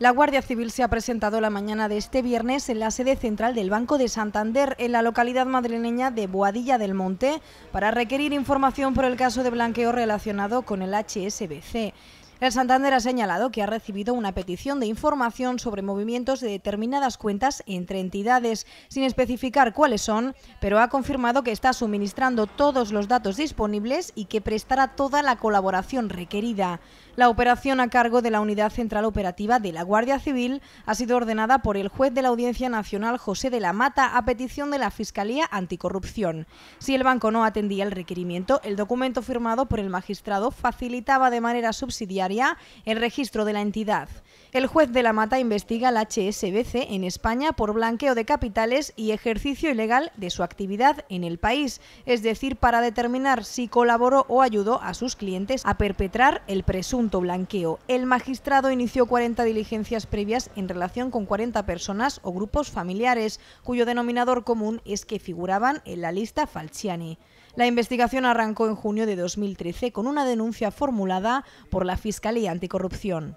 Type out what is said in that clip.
La Guardia Civil se ha presentado la mañana de este viernes en la sede central del Banco de Santander, en la localidad madrileña de Boadilla del Monte, para requerir información por el caso de blanqueo relacionado con el HSBC. El Santander ha señalado que ha recibido una petición de información sobre movimientos de determinadas cuentas entre entidades, sin especificar cuáles son, pero ha confirmado que está suministrando todos los datos disponibles y que prestará toda la colaboración requerida. La operación a cargo de la Unidad Central Operativa de la Guardia Civil ha sido ordenada por el juez de la Audiencia Nacional José de la Mata a petición de la Fiscalía Anticorrupción. Si el banco no atendía el requerimiento, el documento firmado por el magistrado facilitaba de manera subsidiaria el registro de la entidad. El juez de la Mata investiga al HSBC en España por blanqueo de capitales y ejercicio ilegal de su actividad en el país, es decir, para determinar si colaboró o ayudó a sus clientes a perpetrar el presunto blanqueo. El magistrado inició 40 diligencias previas en relación con 40 personas o grupos familiares, cuyo denominador común es que figuraban en la lista Falciani. La investigación arrancó en junio de 2013 con una denuncia formulada por la Fiscalía Anticorrupción.